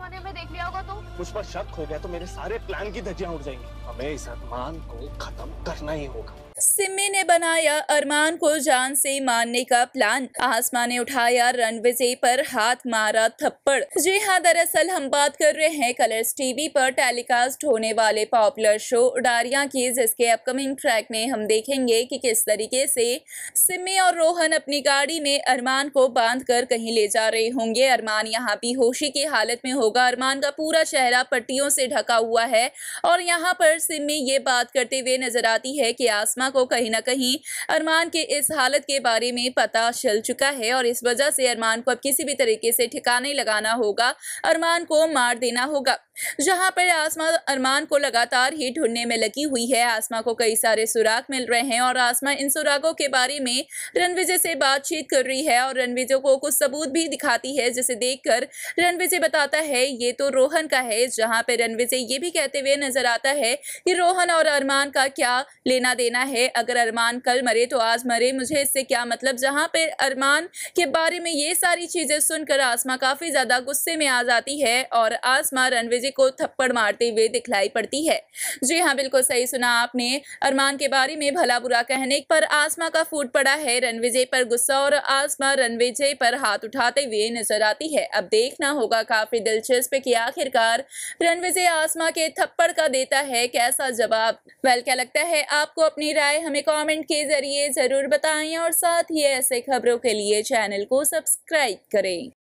मैंने में देख लिया होगा तो मुझ पर शक हो गया तो मेरे सारे प्लान की धज्जियां उड़ जाएंगी हमें इस अपमान को खत्म करना ही होगा सिमी ने बनाया अरमान को जान से मारने का प्लान आसमान ने उठाया रणविजय पर हाथ मारा थप्पड़ जी हाँ दरअसल हम बात कर रहे हैं कलर्स टीवी पर टेलीकास्ट होने वाले पॉपुलर शो डारिया की जिसके अपकमिंग ट्रैक में हम देखेंगे कि किस तरीके से सिमी और रोहन अपनी गाड़ी में अरमान को बांध कर कहीं ले जा रहे होंगे अरमान यहाँ होशी की हालत में होगा अरमान का पूरा चेहरा पट्टियों से ढका हुआ है और यहाँ पर सिमी ये बात करते हुए नजर आती है की आसमा को कहीं ना कहीं अरमान के इस हालत के बारे में पता चल चुका है और इस वजह से अरमान को अब किसी भी तरीके से ठिकाने लगाना होगा अरमान को मार देना होगा जहाँ पर आसमा अरमान को लगातार ही ढूंढने में लगी हुई है आसमा को कई सारे सुराग मिल रहे हैं और आसमा इन सुरागों के बारे में रणविजय से बातचीत कर रही है और रणविजय को कुछ सबूत भी दिखाती है जिसे देखकर रणविजय बताता है ये तो रोहन का है जहाँ पर रणविजय ये भी कहते हुए नजर आता है कि रोहन और अरमान का क्या लेना देना है अगर अरमान कल मरे तो आज मरे मुझे इससे क्या मतलब जहाँ पर अरमान के बारे में ये सारी चीज़ें सुनकर आसमा काफ़ी ज़्यादा गुस्से में आ जाती है और आसमा रणविजय जी को थप्पड़ मारते हुए दिखलाई पड़ती है जी हाँ बिल्कुल सही सुना आपने अरमान के बारे में भला बुरा कहने पर आसमा का फूट पड़ा है रणविजय पर गुस्सा और आसमा रणविजय पर हाथ उठाते हुए नजर आती है अब देखना होगा काफी दिलचस्प की आखिरकार रणविजय आसमा के थप्पड़ का देता है कैसा जवाब वेल क्या लगता है आपको अपनी राय हमें कॉमेंट के जरिए जरूर बताए और साथ ही ऐसे खबरों के लिए चैनल को सब्सक्राइब करें